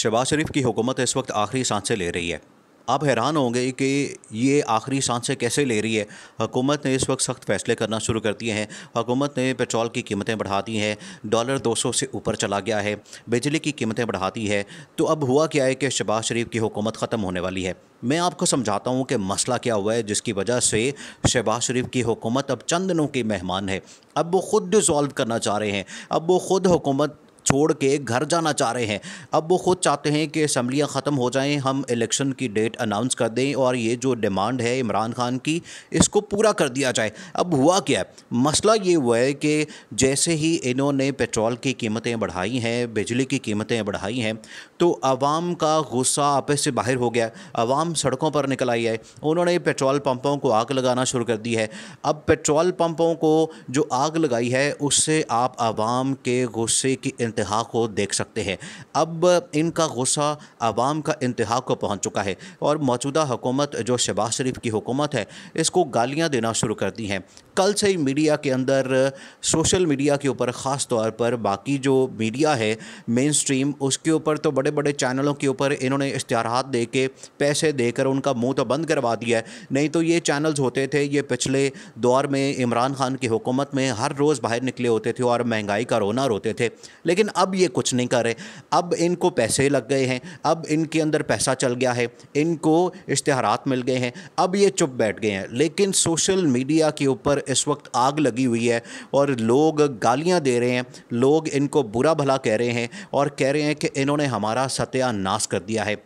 शहबाज शरीफ की हुकूमत इस वक्त आखिरी सांसें ले रही है आप हैरान होंगे कि ये आखिरी सांसें कैसे ले रही है हुकूमत ने इस वक्त सख्त फैसले करना शुरू कर दिए हैं हुकूमत ने पेट्रोल की कीमतें बढ़ा दी हैं डॉलर 200 से ऊपर चला गया है बिजली की कीमतें बढ़ा दी है तो अब हुआ क्या है कि शहबाज शरीफ की हुकूमत ख़त्म होने वाली है मैं आपको समझाता हूँ कि मसला क्या हुआ है जिसकी वजह से शहबाज शरीफ की हुकूमत अब चंद दिनों के मेहमान है अब वो खुद डिज़ोल्व करना चाह रहे हैं अब वो खुद हुकूमत छोड़ के घर जाना चाह रहे हैं अब वो खुद चाहते हैं कि असम्बलियाँ ख़त्म हो जाएं हम इलेक्शन की डेट अनाउंस कर दें और ये जो डिमांड है इमरान खान की इसको पूरा कर दिया जाए अब हुआ क्या मसला ये हुआ है कि जैसे ही इन्होंने पेट्रोल की कीमतें बढ़ाई हैं बिजली की कीमतें बढ़ाई हैं तो आवाम का गुस्सा आपस से बाहर हो गया आवाम सड़कों पर निकल आई है उन्होंने पेट्रोल पंपों को आग लगाना शुरू कर दी है अब पेट्रोल पंपों को जो आग लगाई है उससे आप आवाम के गुस्से की इंतहा को देख सकते हैं अब इनका गुस्सा आवाम का इंतहा को पहुँच चुका है और मौजूदा हुकूमत जो शहबाज शरीफ की हुकूमत है इसको गालियाँ देना शुरू कर दी हैं कल से ही मीडिया के अंदर सोशल मीडिया के ऊपर ख़ास तौर पर बाकी जो मीडिया है मेन स्ट्रीम उसके ऊपर तो बड़े बड़े बड़े चैनलों के ऊपर इन्होंने इश्तहार दे के पैसे देकर उनका मुंह तो बंद करवा दिया है नहीं तो ये चैनल्स होते थे ये पिछले दौर में इमरान खान की हुकूमत में हर रोज़ बाहर निकले होते थे और महंगाई का रोना रोते थे लेकिन अब ये कुछ नहीं कर रहे अब इनको पैसे लग गए हैं अब इनके अंदर पैसा चल गया है इनको इश्तहार मिल गए हैं अब ये चुप बैठ गए हैं लेकिन सोशल मीडिया के ऊपर इस वक्त आग लगी हुई है और लोग गालियाँ दे रहे हैं लोग इनको बुरा भला कह रहे हैं और कह रहे हैं कि इन्होंने हमारा सारा सत्यानाश कर दिया है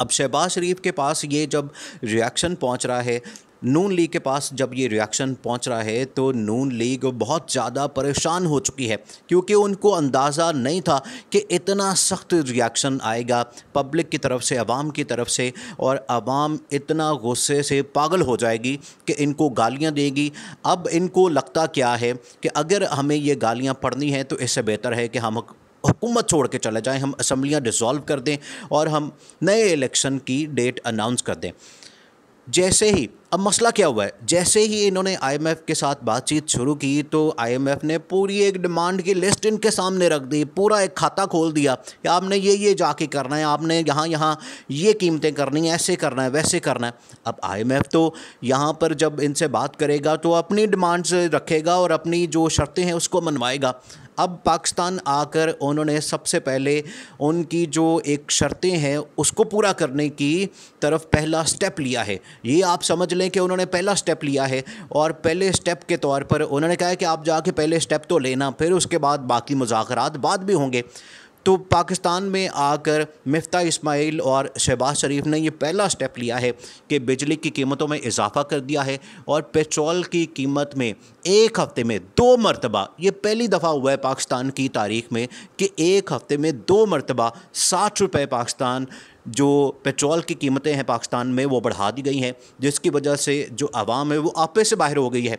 अब शहबाज शरीफ के पास ये जब रिएक्शन पहुंच रहा है नून लीग के पास जब ये रिएक्शन पहुंच रहा है तो नून लीग बहुत ज़्यादा परेशान हो चुकी है क्योंकि उनको अंदाज़ा नहीं था कि इतना सख्त रिएक्शन आएगा पब्लिक की तरफ से अवाम की तरफ से और आवाम इतना गुस्से से पागल हो जाएगी कि इनको गालियां देगी अब इनको लगता क्या है कि अगर हमें ये गालियां पढ़नी हैं तो इससे बेहतर है कि हम हुकूमत छोड़ के चले जाएँ हम असम्बलियाँ डिसॉल्व कर दें और हम नए इलेक्शन की डेट अनाउंस कर दें जैसे ही अब मसला क्या हुआ है जैसे ही इन्होंने आईएमएफ के साथ बातचीत शुरू की तो आईएमएफ ने पूरी एक डिमांड की लिस्ट इनके सामने रख दी पूरा एक खाता खोल दिया कि आपने ये ये जाके करना है आपने यहाँ यहाँ ये कीमतें करनी है ऐसे करना है वैसे करना है अब आईएमएफ तो यहाँ पर जब इनसे बात करेगा तो अपनी डिमांड्स रखेगा और अपनी जो शर्तें हैं उसको मनवाएगा अब पाकिस्तान आकर उन्होंने सबसे पहले उनकी जो एक शर्तें हैं उसको पूरा करने की तरफ पहला स्टेप लिया है ये आप समझ लें कि उन्होंने पहला स्टेप लिया है और पहले स्टेप के तौर पर उन्होंने कहा है कि आप जाके पहले स्टेप तो लेना फिर उसके बाद बाकी मुजाकर बाद भी होंगे तो पाकिस्तान में आकर मफ्ता इस्माइल और शहबाज शरीफ ने यह पहला स्टेप लिया है कि बिजली की कीमतों में इजाफा कर दिया है और पेट्रोल की कीमत में एक हफ्ते में दो मरतबा ये पहली दफ़ा हुआ है पाकिस्तान की तारीख में कि एक हफ्ते में दो मरतबा साठ रुपये पाकिस्तान जो पेट्रोल की कीमतें हैं पाकिस्तान में वो बढ़ा दी गई हैं जिसकी वजह से जो आवाम है वो आपे से बाहर हो गई है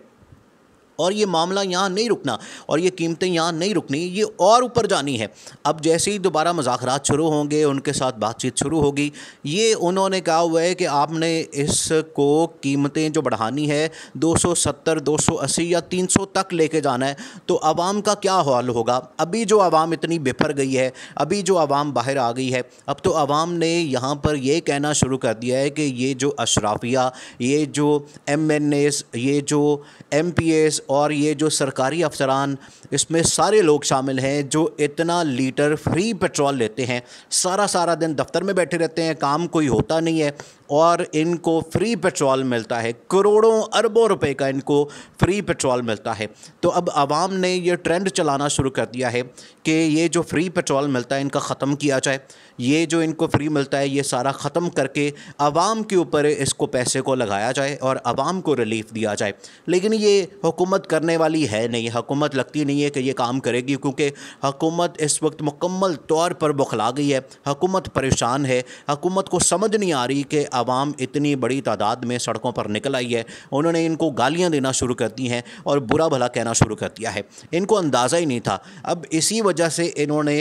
और ये मामला यहाँ नहीं रुकना और ये कीमतें यहाँ नहीं रुकनी ये और ऊपर जानी है अब जैसे ही दोबारा मजाकरात शुरू होंगे उनके साथ बातचीत शुरू होगी ये उन्होंने कहा हुआ है कि आपने इसको कीमतें जो बढ़ानी है 270, 280 या 300 तक लेके जाना है तो आवाम का क्या हाल होगा अभी जो आवाम इतनी बिफर गई है अभी जो आवाम बाहर आ गई है अब तो आवाम ने यहाँ पर यह कहना शुरू कर दिया है कि ये जो अशराफिया ये जो एम ये जो एम और ये जो सरकारी अफसरान इसमें सारे लोग शामिल हैं जो इतना लीटर फ्री पेट्रोल लेते हैं सारा सारा दिन दफ्तर में बैठे रहते हैं काम कोई होता नहीं है और इनको फ्री पेट्रोल मिलता है करोड़ों अरबों रुपए का इनको फ्री पेट्रोल मिलता है तो अब आवाम ने यह ट्रेंड चलाना शुरू कर दिया है कि ये जो फ्री पेट्रोल मिलता है इनका ख़त्म किया जाए ये जो इनको फ्री मिलता है ये सारा ख़त्म करके आवाम के ऊपर इसको पैसे को लगाया जाए और आवाम को रिलीफ दिया जाए लेकिन ये हुकूमत करने वाली है नहीं हुकूमत लगती नहीं है कि ये काम करेगी क्योंकि हुकूमत इस वक्त मुकम्मल तौर पर बुखला गई है हुकूमत परेशान है हुकूमत को समझ नहीं आ रही कि आवाम इतनी बड़ी तादाद में सड़कों पर निकल आई है उन्होंने इनको गालियाँ देना शुरू कर दी हैं और बुरा भला कहना शुरू कर दिया है इनको अंदाज़ा ही नहीं था अब इसी वजह से इन्होंने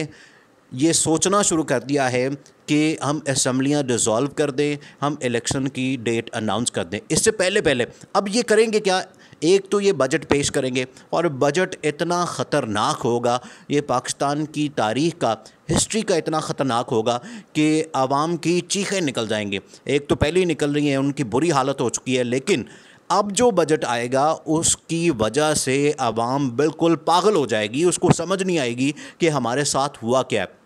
ये सोचना शुरू कर दिया है कि हम असम्बलियाँ डिसॉल्व कर दें हम इलेक्शन की डेट अनाउंस कर दें इससे पहले पहले अब ये करेंगे क्या एक तो ये बजट पेश करेंगे और बजट इतना ख़तरनाक होगा ये पाकिस्तान की तारीख का हिस्ट्री का इतना ख़तरनाक होगा कि आवाम की चीखें निकल जाएंगे एक तो पहले ही निकल रही हैं उनकी बुरी हालत हो चुकी है लेकिन अब जो बजट आएगा उसकी वजह से आवाम बिल्कुल पागल हो जाएगी उसको समझ नहीं आएगी कि हमारे साथ हुआ क्या है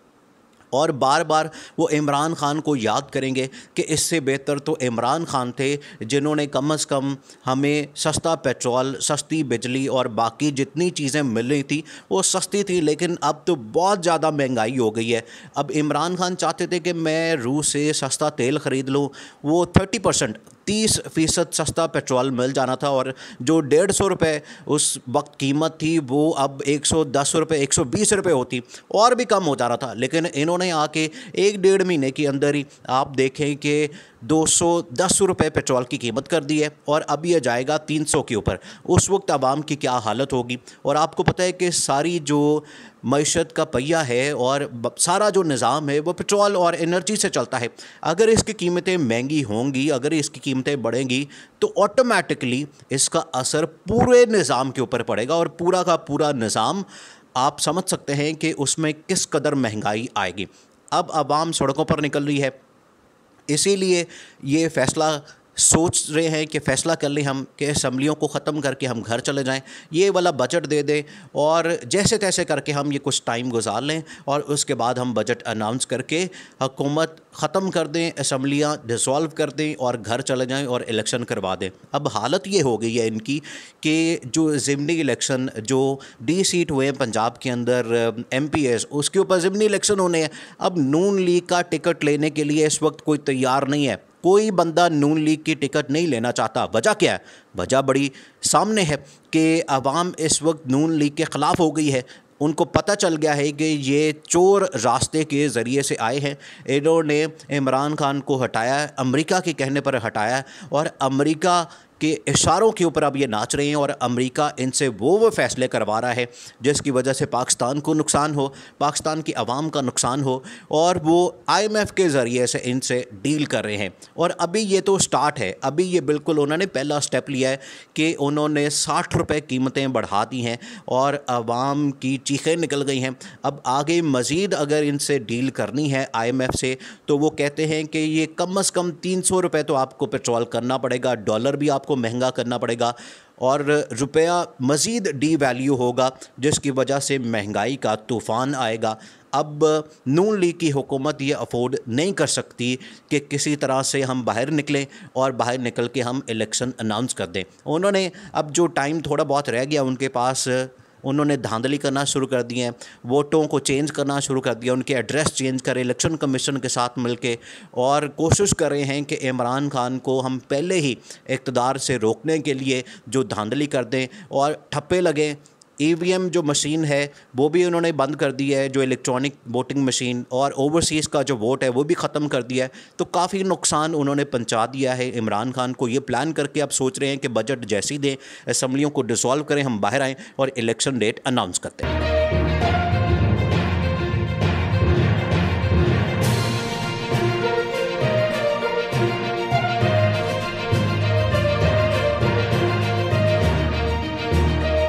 और बार बार वो इमरान ख़ान को याद करेंगे कि इससे बेहतर तो इमरान ख़ान थे जिन्होंने कम अज़ कम हमें सस्ता पेट्रोल सस्ती बिजली और बाकी जितनी चीज़ें मिल रही थी वो सस्ती थी लेकिन अब तो बहुत ज़्यादा महंगाई हो गई है अब इमरान खान चाहते थे कि मैं रूस से सस्ता तेल ख़रीद लूँ वो थर्टी परसेंट तीस फीसद सस्ता पेट्रोल मिल जाना था और जो डेढ़ सौ रुपये उस वक्त कीमत थी वो अब एक सौ दस रुपये एक सौ बीस रुपये होती और भी कम हो जा रहा था लेकिन इन्होंने आके एक डेढ़ महीने के अंदर ही आप देखें कि दो सौ दस रुपये पेट्रोल की कीमत कर दी है और अब यह जाएगा तीन सौ के ऊपर उस वक्त आवाम की क्या हालत होगी और आपको पता है कि सारी जो मीशत का पहिया है और सारा जो निज़ाम है वो पेट्रोल और एनर्जी से चलता है अगर इसकी कीमतें महंगी होंगी अगर इसकी कीमतें बढ़ेंगी तो ऑटोमेटिकली इसका असर पूरे निज़ाम के ऊपर पड़ेगा और पूरा का पूरा निज़ाम आप समझ सकते हैं कि उसमें किस कदर महंगाई आएगी अब आवाम सड़कों पर निकल रही है इसीलिए ये फैसला सोच रहे हैं कि फ़ैसला कर लें हम कि असम्बलियों को ख़त्म करके हम घर चले जाएं ये वाला बजट दे दें और जैसे तैसे करके हम ये कुछ टाइम गुजार लें और उसके बाद हम बजट अनाउंस करके हकूमत ख़त्म कर दें असम्बलियाँ डिसॉल्व कर दें और घर चले जाएं और इलेक्शन करवा दें अब हालत ये हो गई है इनकी कि जो ज़िमनी इलेक्शन जो डी सीट हुए हैं पंजाब के अंदर एम पी एस उसके ऊपर ज़िमनी इलेक्शन होने हैं अब नून लीग का टिकट लेने के लिए इस वक्त कोई तैयार नहीं है कोई बंदा नून लीग की टिकट नहीं लेना चाहता वजह क्या है वजह बड़ी सामने है कि आवाम इस वक्त नून लीग के ख़िलाफ़ हो गई है उनको पता चल गया है कि ये चोर रास्ते के ज़रिए से आए हैं इन्होंने इमरान खान को हटाया अमेरिका के कहने पर हटाया और अमेरिका के इशारों के ऊपर अब ये नाच रहे हैं और अमेरिका इनसे वो वो फैसले करवा रहा है जिसकी वजह से पाकिस्तान को नुकसान हो पाकिस्तान की आवाम का नुकसान हो और वो आईएमएफ के ज़रिए से इनसे डील कर रहे हैं और अभी ये तो स्टार्ट है अभी ये बिल्कुल उन्होंने पहला स्टेप लिया है कि उन्होंने साठ रुपये कीमतें बढ़ा दी हैं और आवाम की चीखें निकल गई हैं अब आगे मज़ीद अगर इनसे डील करनी है आई से तो वो कहते हैं कि ये कम अज़ कम तीन सौ रुपये तो आपको पेट्रोल करना पड़ेगा डॉलर भी आपको आपको महंगा करना पड़ेगा और रुपया मज़ीद डी वैल्यू होगा जिसकी वजह से महंगाई का तूफ़ान आएगा अब नून लीग की हुकूमत ये अफोर्ड नहीं कर सकती कि किसी तरह से हम बाहर निकलें और बाहर निकल के हम इलेक्शन अनाउंस कर दें उन्होंने अब जो टाइम थोड़ा बहुत रह गया उनके पास उन्होंने धांधली करना शुरू कर दिए वोटों को चेंज करना शुरू कर दिया उनके एड्रेस चेंज करें इलेक्शन कमीशन के साथ मिल और कोशिश कर रहे हैं कि इमरान खान को हम पहले ही इकतदार से रोकने के लिए जो धांधली कर दें और ठप्पे लगें ई e जो मशीन है वो भी उन्होंने बंद कर दी है जो इलेक्ट्रॉनिक वोटिंग मशीन और ओवरसीज़ का जो वोट है वो भी ख़त्म कर दिया है तो काफ़ी नुकसान उन्होंने पहुँचा दिया है इमरान खान को ये प्लान करके आप सोच रहे हैं कि बजट जैसी दें असम्बलियों को डिसॉल्व करें हम बाहर आएँ और इलेक्शन डेट अनाउंस करते हैं